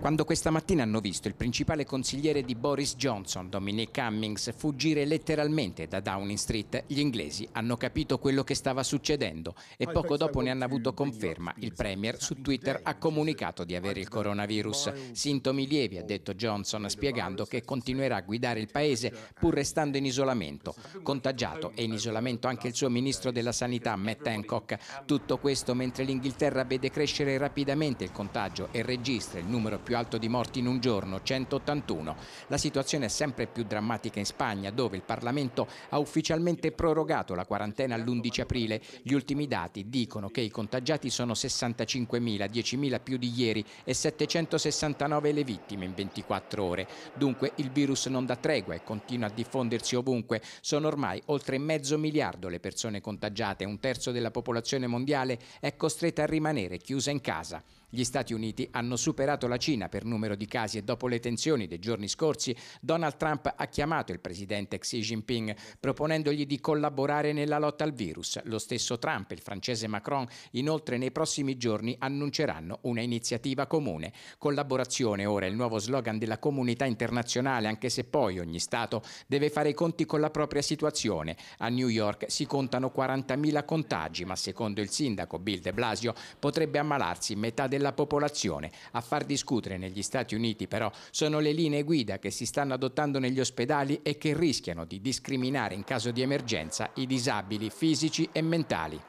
Quando questa mattina hanno visto il principale consigliere di Boris Johnson, Dominic Cummings, fuggire letteralmente da Downing Street, gli inglesi hanno capito quello che stava succedendo e poco dopo ne hanno avuto conferma. Il Premier su Twitter ha comunicato di avere il coronavirus. Sintomi lievi, ha oh, detto Johnson, spiegando che continuerà a guidare il paese pur restando in isolamento. Contagiato e in isolamento anche il suo ministro della Sanità, Matt Hancock. Tutto questo mentre l'Inghilterra vede crescere rapidamente il contagio e registra il numero più più alto di morti in un giorno, 181. La situazione è sempre più drammatica in Spagna, dove il Parlamento ha ufficialmente prorogato la quarantena all'11 aprile. Gli ultimi dati dicono che i contagiati sono 65.000, 10.000 più di ieri e 769 le vittime in 24 ore. Dunque il virus non dà tregua e continua a diffondersi ovunque. Sono ormai oltre mezzo miliardo le persone contagiate, un terzo della popolazione mondiale è costretta a rimanere chiusa in casa. Gli Stati Uniti hanno superato la Cina per numero di casi e dopo le tensioni dei giorni scorsi, Donald Trump ha chiamato il presidente Xi Jinping proponendogli di collaborare nella lotta al virus. Lo stesso Trump e il francese Macron inoltre nei prossimi giorni annunceranno una iniziativa comune. Collaborazione ora è il nuovo slogan della comunità internazionale, anche se poi ogni Stato deve fare i conti con la propria situazione. A New York si contano 40.000 contagi, ma secondo il sindaco Bill de Blasio potrebbe ammalarsi metà della della popolazione. A far discutere negli Stati Uniti però sono le linee guida che si stanno adottando negli ospedali e che rischiano di discriminare in caso di emergenza i disabili fisici e mentali.